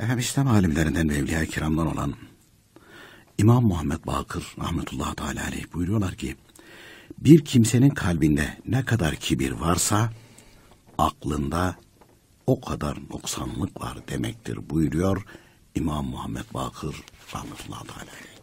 Efendim İslam alimlerinden ve evliya kiramdan olan İmam Muhammed Bakır Ahmetullah teala aleyh buyuruyorlar ki bir kimsenin kalbinde ne kadar kibir varsa aklında o kadar noksanlık var demektir buyuruyor İmam Muhammed Bakır rahmetullahi teala aleyh.